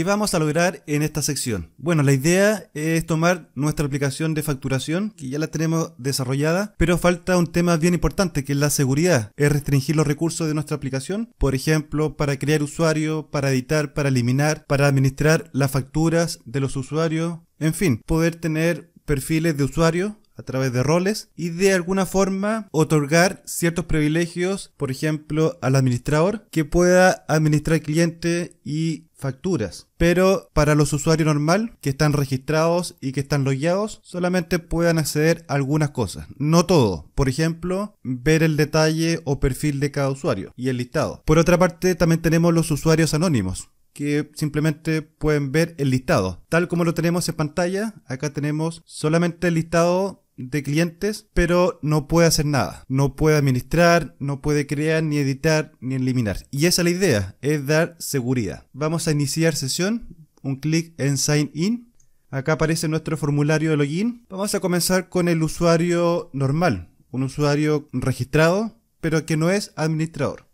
¿Qué vamos a lograr en esta sección? Bueno, la idea es tomar nuestra aplicación de facturación, que ya la tenemos desarrollada, pero falta un tema bien importante, que es la seguridad. Es restringir los recursos de nuestra aplicación, por ejemplo, para crear usuario, para editar, para eliminar, para administrar las facturas de los usuarios, en fin, poder tener perfiles de usuario a través de roles y de alguna forma otorgar ciertos privilegios, por ejemplo, al administrador que pueda administrar clientes y facturas. Pero para los usuarios normal que están registrados y que están logueados, solamente puedan acceder algunas cosas, no todo. Por ejemplo, ver el detalle o perfil de cada usuario y el listado. Por otra parte, también tenemos los usuarios anónimos que simplemente pueden ver el listado. Tal como lo tenemos en pantalla, acá tenemos solamente el listado de clientes, pero no puede hacer nada. No puede administrar, no puede crear, ni editar, ni eliminar. Y esa es la idea, es dar seguridad. Vamos a iniciar sesión, un clic en Sign In. Acá aparece nuestro formulario de login. Vamos a comenzar con el usuario normal, un usuario registrado, pero que no es administrador.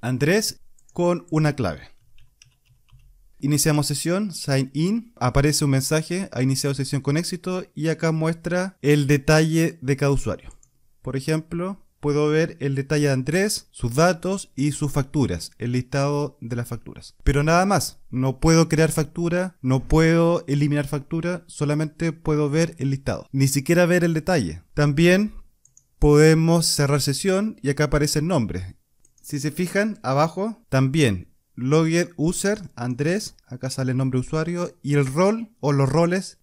Andrés con una clave. Iniciamos sesión, sign in, aparece un mensaje, ha iniciado sesión con éxito y acá muestra el detalle de cada usuario. Por ejemplo, puedo ver el detalle de Andrés, sus datos y sus facturas, el listado de las facturas. Pero nada más, no puedo crear factura, no puedo eliminar factura, solamente puedo ver el listado, ni siquiera ver el detalle. También podemos cerrar sesión y acá aparece el nombre. Si se fijan, abajo también Login user, Andrés, acá sale el nombre usuario, y el rol o los roles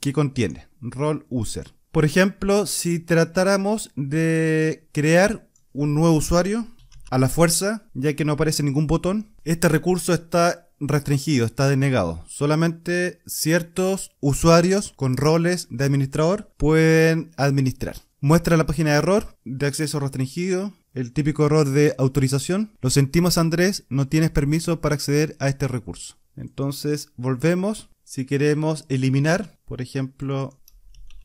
que contiene, rol user. Por ejemplo, si tratáramos de crear un nuevo usuario a la fuerza, ya que no aparece ningún botón, este recurso está restringido, está denegado. Solamente ciertos usuarios con roles de administrador pueden administrar. Muestra la página de error de acceso restringido, el típico error de autorización. Lo sentimos Andrés, no tienes permiso para acceder a este recurso. Entonces volvemos. Si queremos eliminar, por ejemplo,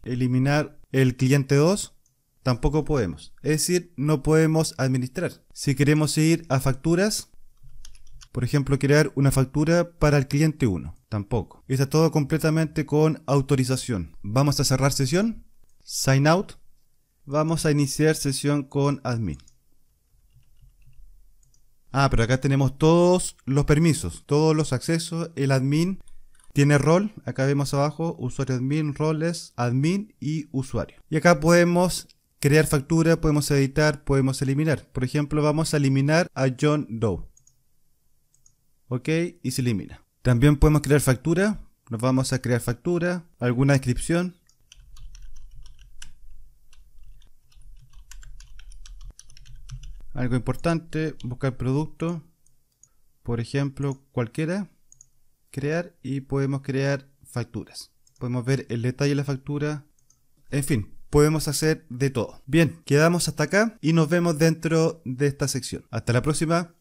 eliminar el cliente 2, tampoco podemos. Es decir, no podemos administrar. Si queremos ir a facturas, por ejemplo, crear una factura para el cliente 1, tampoco. Está todo completamente con autorización. Vamos a cerrar sesión, sign out. Vamos a iniciar sesión con admin. Ah, pero acá tenemos todos los permisos, todos los accesos, el admin tiene rol, acá vemos abajo, usuario admin, roles, admin y usuario. Y acá podemos crear factura, podemos editar, podemos eliminar. Por ejemplo, vamos a eliminar a John Doe. Ok, y se elimina. También podemos crear factura, nos vamos a crear factura, alguna descripción, Algo importante, buscar producto, por ejemplo, cualquiera, crear y podemos crear facturas. Podemos ver el detalle de la factura, en fin, podemos hacer de todo. Bien, quedamos hasta acá y nos vemos dentro de esta sección. Hasta la próxima.